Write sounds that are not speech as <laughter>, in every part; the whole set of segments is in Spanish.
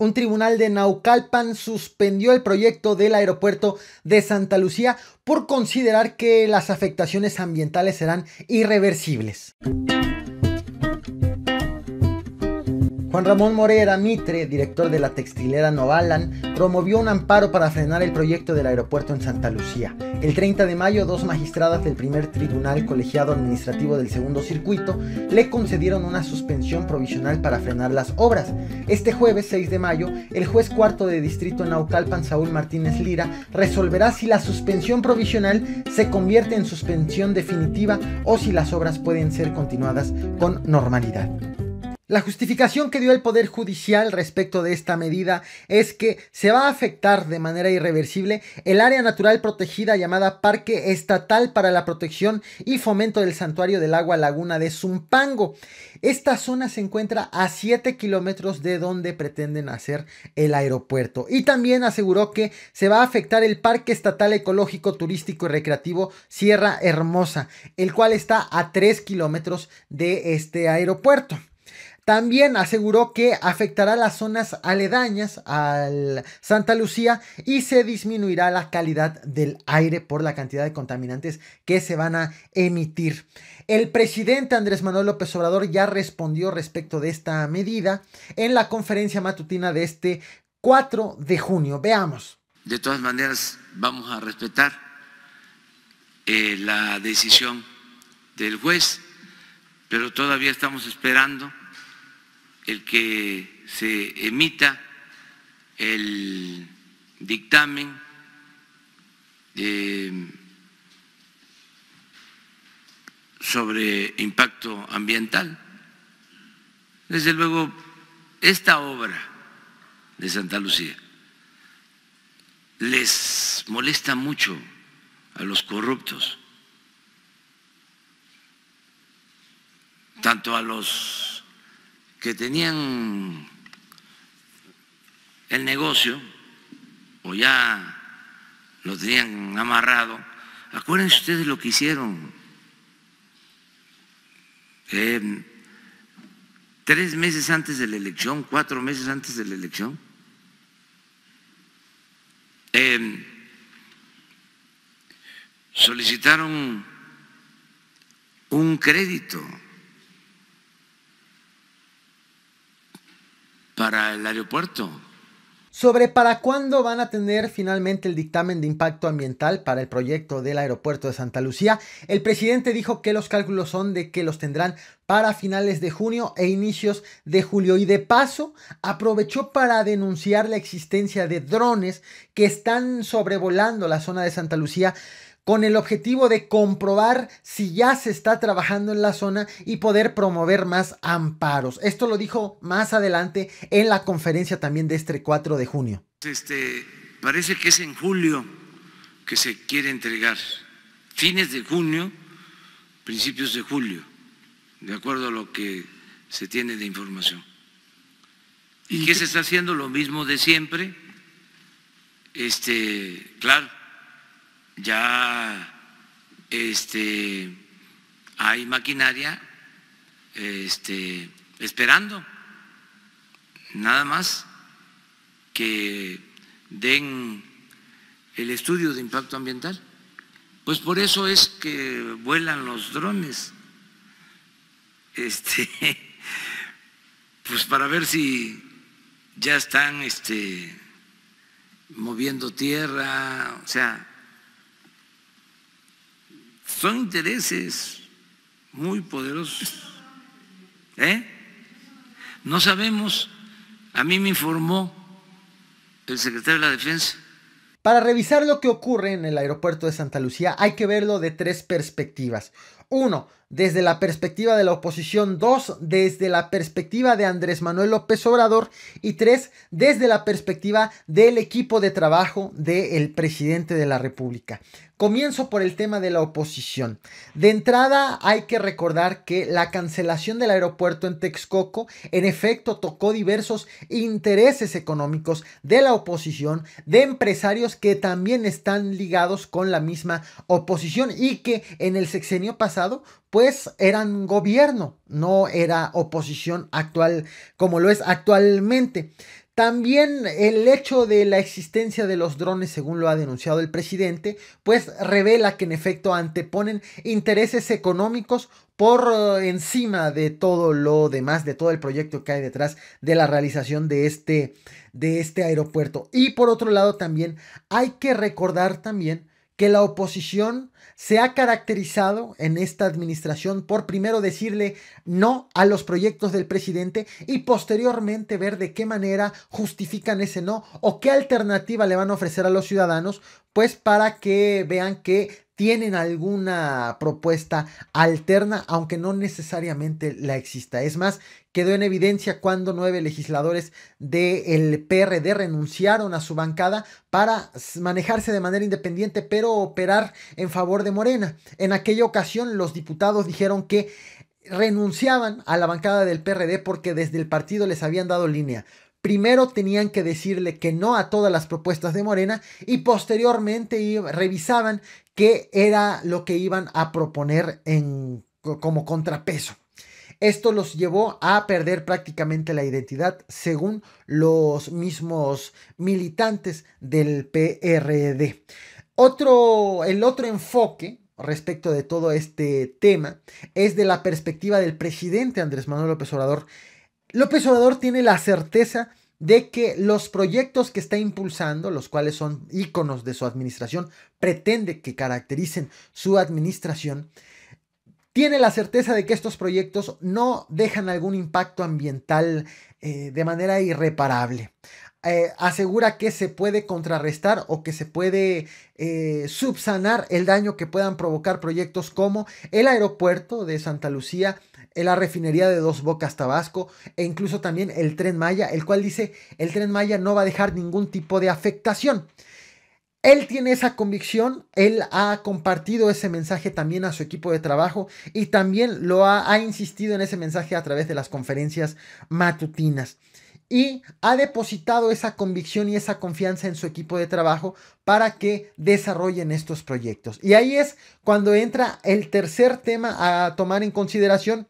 Un tribunal de Naucalpan suspendió el proyecto del aeropuerto de Santa Lucía por considerar que las afectaciones ambientales serán irreversibles. Juan Ramón Morera Mitre, director de la textilera Novalan, promovió un amparo para frenar el proyecto del aeropuerto en Santa Lucía. El 30 de mayo, dos magistradas del primer tribunal colegiado administrativo del segundo circuito le concedieron una suspensión provisional para frenar las obras. Este jueves 6 de mayo, el juez cuarto de distrito en Naucalpan, Saúl Martínez Lira, resolverá si la suspensión provisional se convierte en suspensión definitiva o si las obras pueden ser continuadas con normalidad. La justificación que dio el Poder Judicial respecto de esta medida es que se va a afectar de manera irreversible el área natural protegida llamada Parque Estatal para la Protección y Fomento del Santuario del Agua Laguna de Zumpango. Esta zona se encuentra a 7 kilómetros de donde pretenden hacer el aeropuerto. Y también aseguró que se va a afectar el Parque Estatal Ecológico Turístico y Recreativo Sierra Hermosa, el cual está a 3 kilómetros de este aeropuerto. También aseguró que afectará las zonas aledañas al Santa Lucía y se disminuirá la calidad del aire por la cantidad de contaminantes que se van a emitir. El presidente Andrés Manuel López Obrador ya respondió respecto de esta medida en la conferencia matutina de este 4 de junio. Veamos. De todas maneras, vamos a respetar eh, la decisión del juez, pero todavía estamos esperando el que se emita el dictamen sobre impacto ambiental. Desde luego, esta obra de Santa Lucía les molesta mucho a los corruptos, tanto a los tenían el negocio o ya lo tenían amarrado, acuérdense ustedes lo que hicieron. Eh, tres meses antes de la elección, cuatro meses antes de la elección. Eh, solicitaron un crédito para el aeropuerto. Sobre para cuándo van a tener finalmente el dictamen de impacto ambiental para el proyecto del aeropuerto de Santa Lucía, el presidente dijo que los cálculos son de que los tendrán para finales de junio e inicios de julio y de paso aprovechó para denunciar la existencia de drones que están sobrevolando la zona de Santa Lucía con el objetivo de comprobar si ya se está trabajando en la zona y poder promover más amparos. Esto lo dijo más adelante en la conferencia también de este 4 de junio. Este, parece que es en julio que se quiere entregar, fines de junio, principios de julio, de acuerdo a lo que se tiene de información. ¿Y, ¿Y qué se está haciendo? Lo mismo de siempre. Este, claro, ya este, hay maquinaria este, esperando, nada más que den el estudio de impacto ambiental. Pues por eso es que vuelan los drones, este, <laughs> pues para ver si ya están este, moviendo tierra, o sea, son intereses muy poderosos. ¿Eh? No sabemos, a mí me informó el secretario de la Defensa. Para revisar lo que ocurre en el aeropuerto de Santa Lucía hay que verlo de tres perspectivas. Uno, desde la perspectiva de la oposición. Dos, desde la perspectiva de Andrés Manuel López Obrador. Y tres, desde la perspectiva del equipo de trabajo del presidente de la República. Comienzo por el tema de la oposición. De entrada hay que recordar que la cancelación del aeropuerto en Texcoco en efecto tocó diversos intereses económicos de la oposición, de empresarios que también están ligados con la misma oposición y que en el sexenio pasado pues eran gobierno, no era oposición actual como lo es actualmente. También el hecho de la existencia de los drones, según lo ha denunciado el presidente, pues revela que en efecto anteponen intereses económicos por eh, encima de todo lo demás, de todo el proyecto que hay detrás de la realización de este, de este aeropuerto. Y por otro lado también hay que recordar también que la oposición se ha caracterizado en esta administración por primero decirle no a los proyectos del presidente y posteriormente ver de qué manera justifican ese no o qué alternativa le van a ofrecer a los ciudadanos, pues para que vean que tienen alguna propuesta alterna, aunque no necesariamente la exista. Es más, quedó en evidencia cuando nueve legisladores del PRD renunciaron a su bancada para manejarse de manera independiente, pero operar en favor de Morena. En aquella ocasión, los diputados dijeron que renunciaban a la bancada del PRD porque desde el partido les habían dado línea. Primero tenían que decirle que no a todas las propuestas de Morena y posteriormente revisaban qué era lo que iban a proponer en, como contrapeso. Esto los llevó a perder prácticamente la identidad, según los mismos militantes del PRD. E otro, el otro enfoque respecto de todo este tema es de la perspectiva del presidente Andrés Manuel López Obrador. López Obrador tiene la certeza de que los proyectos que está impulsando, los cuales son íconos de su administración, pretende que caractericen su administración, tiene la certeza de que estos proyectos no dejan algún impacto ambiental eh, de manera irreparable. Eh, asegura que se puede contrarrestar o que se puede eh, subsanar el daño que puedan provocar proyectos como el aeropuerto de Santa Lucía, la refinería de Dos Bocas Tabasco e incluso también el tren Maya, el cual dice el tren Maya no va a dejar ningún tipo de afectación. Él tiene esa convicción, él ha compartido ese mensaje también a su equipo de trabajo y también lo ha, insistido en ese mensaje a través de las conferencias matutinas y ha depositado esa convicción y esa confianza en su equipo de trabajo para que desarrollen estos proyectos. Y ahí es cuando entra el tercer tema a tomar en consideración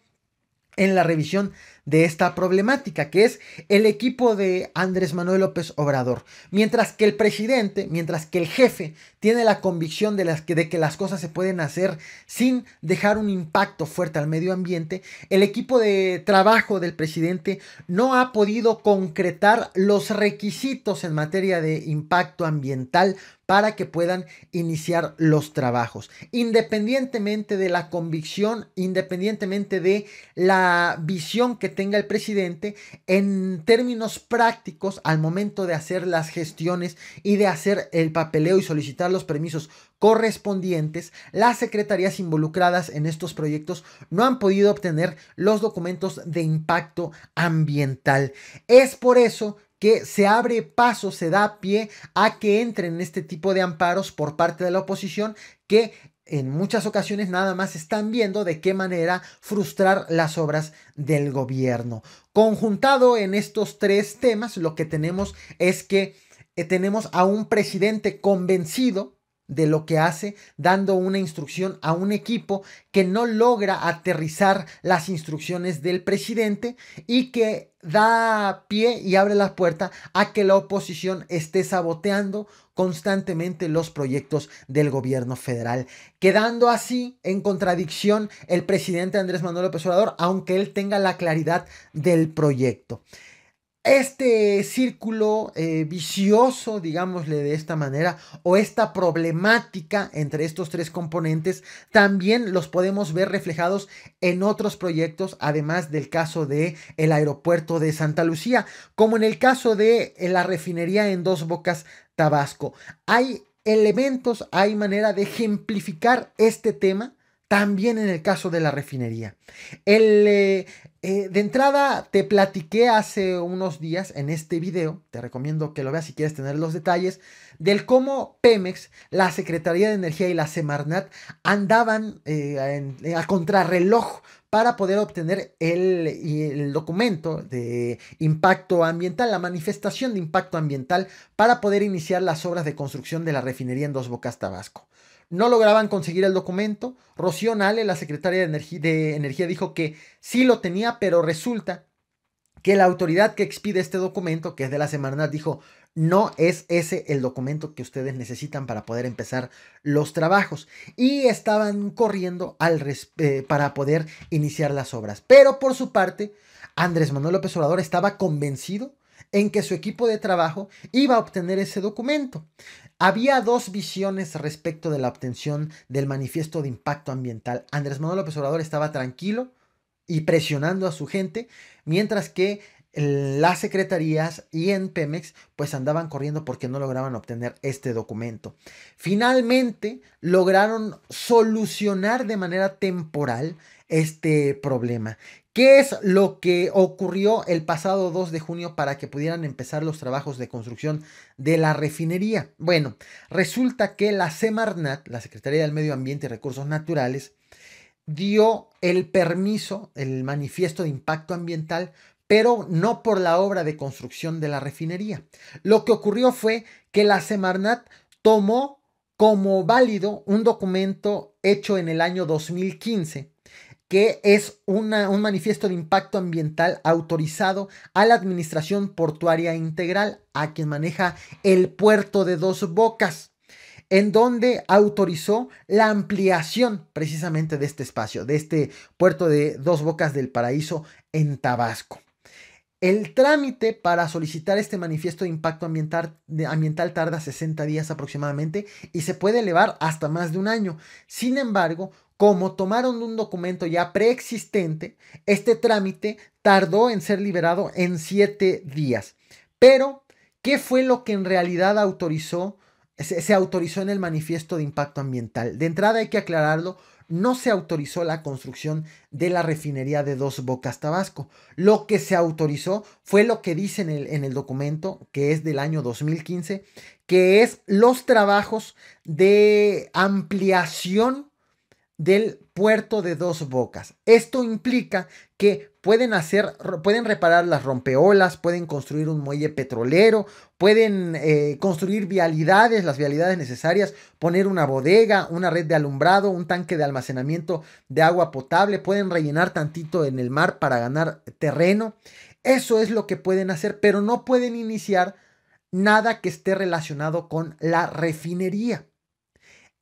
en la revisión de esta problemática, que es el equipo de Andrés Manuel López Obrador. Mientras que el presidente, mientras que el jefe tiene la convicción de, las que, de que las cosas se pueden hacer sin dejar un impacto fuerte al medio ambiente, el equipo de trabajo del presidente no ha podido concretar los requisitos en materia de impacto ambiental para que puedan iniciar los trabajos. Independientemente de la convicción, independientemente de la visión que tenga el presidente en términos prácticos al momento de hacer las gestiones y de hacer el papeleo y solicitar los permisos correspondientes, las secretarías involucradas en estos proyectos no han podido obtener los documentos de impacto ambiental. Es por eso que se abre paso, se da pie a que entren este tipo de amparos por parte de la oposición que en muchas ocasiones nada más están viendo de qué manera frustrar las obras del gobierno. Conjuntado en estos tres temas, lo que tenemos es que eh, tenemos a un presidente convencido de lo que hace dando una instrucción a un equipo que no logra aterrizar las instrucciones del presidente y que da pie y abre la puerta a que la oposición esté saboteando constantemente los proyectos del gobierno federal, quedando así en contradicción el presidente Andrés Manuel López Obrador, aunque él tenga la claridad del proyecto este círculo eh, vicioso, digámosle de esta manera, o esta problemática entre estos tres componentes, también los podemos ver reflejados en otros proyectos, además del caso de el aeropuerto de Santa Lucía, como en el caso de eh, la refinería en Dos Bocas, Tabasco. Hay elementos, hay manera de ejemplificar este tema también en el caso de la refinería. Eh, eh, de entrada, te platiqué hace unos días en este video, te recomiendo que lo veas si quieres tener los detalles, del cómo Pemex, la Secretaría de Energía y la Semarnat andaban eh, a contrarreloj para poder obtener el, el, documento de impacto ambiental, la manifestación de impacto ambiental, para poder iniciar las obras de construcción de la refinería en Dos Bocas, Tabasco no lograban conseguir el documento. Rocío Nale, la secretaria de, Energía, dijo que sí lo tenía, pero resulta que la autoridad que expide este documento, que es de la Semarnat, dijo, no es ese el documento que ustedes necesitan para poder empezar los trabajos. Y estaban corriendo al eh, para poder iniciar las obras. Pero por su parte, Andrés Manuel López Obrador estaba convencido en que su equipo de trabajo iba a obtener ese documento. Había dos visiones respecto de la obtención del manifiesto de impacto ambiental. Andrés Manuel López Obrador estaba tranquilo y presionando a su gente, mientras que eh, las secretarías y en Pemex pues andaban corriendo porque no lograban obtener este documento. Finalmente lograron solucionar de manera temporal este problema. ¿Qué es lo que ocurrió el pasado 2 de junio para que pudieran empezar los trabajos de construcción de la refinería? Bueno, resulta que la Semarnat, la Secretaría del Medio Ambiente y Recursos Naturales, dio el permiso, el manifiesto de impacto ambiental, pero no por la obra de construcción de la refinería. Lo que ocurrió fue que la Semarnat tomó como válido un documento hecho en el año 2015 que es un manifiesto de impacto ambiental autorizado a la Administración Portuaria Integral, a quien maneja el puerto de dos bocas en donde autorizó la ampliación precisamente de este espacio, de este puerto de dos bocas del paraíso en Tabasco. El trámite para solicitar este manifiesto de impacto ambiental, ambiental, tarda 60 días aproximadamente y se puede elevar hasta más de un año. Sin embargo, como tomaron un documento ya preexistente, este trámite tardó en ser liberado en siete días. Pero, ¿qué fue lo que en realidad autorizó? Se, autorizó en el manifiesto de impacto ambiental. De entrada hay que aclararlo, no se autorizó la construcción de la refinería de Dos Bocas Tabasco. Lo que se autorizó fue lo que dice en el, en el documento, que es del año 2015, que es los trabajos de ampliación del puerto de dos bocas. Esto implica que pueden hacer, pueden reparar las rompeolas, pueden construir un muelle petrolero, pueden eh, construir vialidades, las vialidades necesarias, poner una bodega, una red de alumbrado, un tanque de almacenamiento de agua potable, pueden rellenar tantito en el mar para ganar terreno. Eso es lo que pueden hacer, pero no pueden iniciar nada que esté relacionado con la refinería.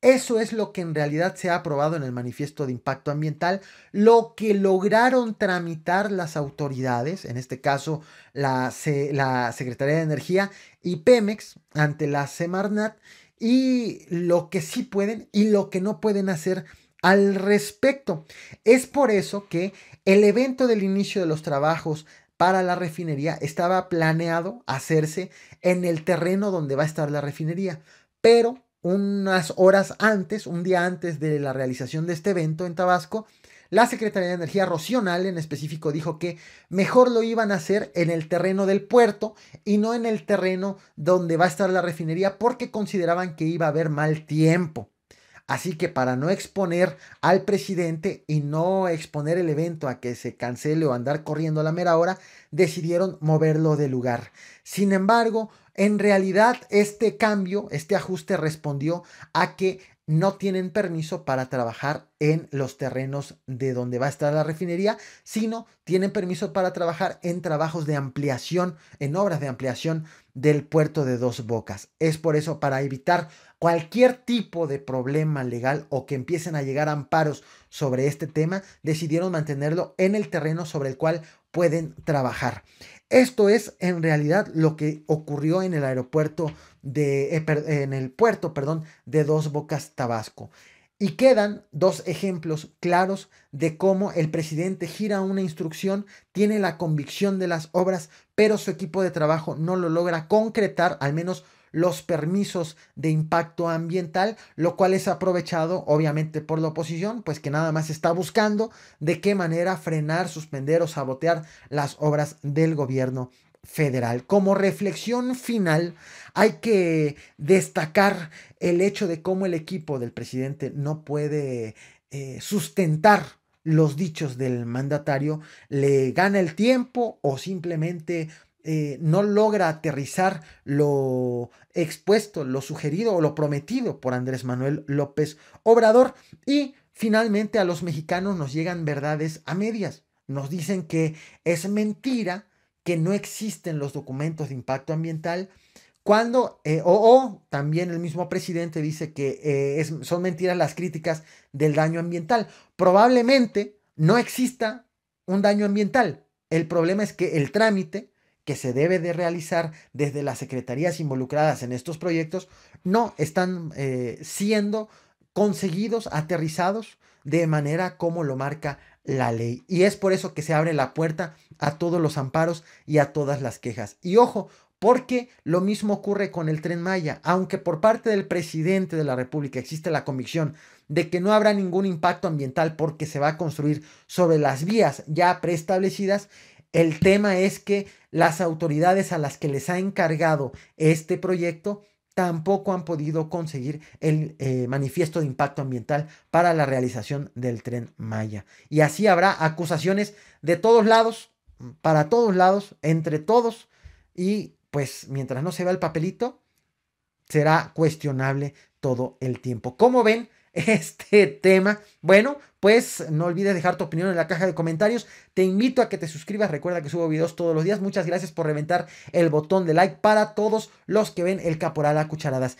Eso es lo que en realidad se ha aprobado en el manifiesto de impacto ambiental, lo que lograron tramitar las autoridades, en este caso la, la Secretaría de Energía y Pemex ante la Semarnat, y lo que sí pueden y lo que no pueden hacer al respecto. Es por eso que el evento del inicio de los trabajos para la refinería estaba planeado hacerse en el terreno donde va a estar la refinería, pero unas horas antes, un día antes de la realización de este evento en Tabasco, la Secretaría de Energía Rocional en específico dijo que mejor lo iban a hacer en el terreno del puerto y no en el terreno donde va a estar la refinería porque consideraban que iba a haber mal tiempo. Así que para no exponer al presidente y no exponer el evento a que se cancele o andar corriendo a la mera hora, decidieron moverlo de lugar. Sin embargo, en realidad, este cambio, este ajuste respondió a que no tienen permiso para trabajar en los terrenos de donde va a estar la refinería, sino tienen permiso para trabajar en trabajos de ampliación, en obras de ampliación del puerto de dos bocas. Es por eso para evitar cualquier tipo de problema legal o que empiecen a llegar amparos sobre este tema, decidieron mantenerlo en el terreno sobre el cual pueden trabajar. Esto es en realidad lo que ocurrió en el aeropuerto de, eh, en el puerto, perdón, de Dos Bocas, Tabasco. Y quedan dos ejemplos claros de cómo el presidente gira una instrucción, tiene la convicción de las obras, pero su equipo de trabajo no lo logra concretar, al menos los permisos de impacto ambiental, lo cual es aprovechado obviamente por la oposición, pues que nada más está buscando de qué manera frenar, suspender o sabotear las obras del gobierno federal. Como reflexión final, hay que destacar el hecho de cómo el equipo del presidente no puede eh, sustentar los dichos del mandatario, le gana el tiempo o simplemente eh, no logra aterrizar lo expuesto, lo sugerido o lo prometido por Andrés Manuel López Obrador. Y finalmente a los mexicanos nos llegan verdades a medias. Nos dicen que es mentira, que no existen los documentos de impacto ambiental. Cuando, eh, o, también el mismo presidente dice que eh, son mentiras las críticas del daño ambiental. Probablemente no exista un daño ambiental. El problema es que el trámite, que se debe de realizar desde las secretarías involucradas en estos proyectos no están eh, siendo conseguidos, aterrizados de manera como lo marca la ley. Y es por eso que se abre la puerta a todos los amparos y a todas las quejas. Y ojo, porque lo mismo ocurre con el tren Maya. Aunque por parte del presidente de la República existe la convicción de que no habrá ningún impacto ambiental porque se va a construir sobre las vías ya preestablecidas, el tema es que las autoridades a las que les ha encargado este proyecto tampoco han podido conseguir el eh, manifiesto de impacto ambiental para la realización del tren Maya. Y así habrá acusaciones de todos lados, para todos lados, entre todos, y pues mientras no se vea el papelito, será cuestionable todo el tiempo. Como ven, este tema. Bueno, pues no olvides dejar tu opinión en la caja de comentarios. Te invito a que te suscribas. Recuerda que subo videos todos los días. Muchas gracias por reventar el botón de like para todos los que ven el caporal a cucharadas.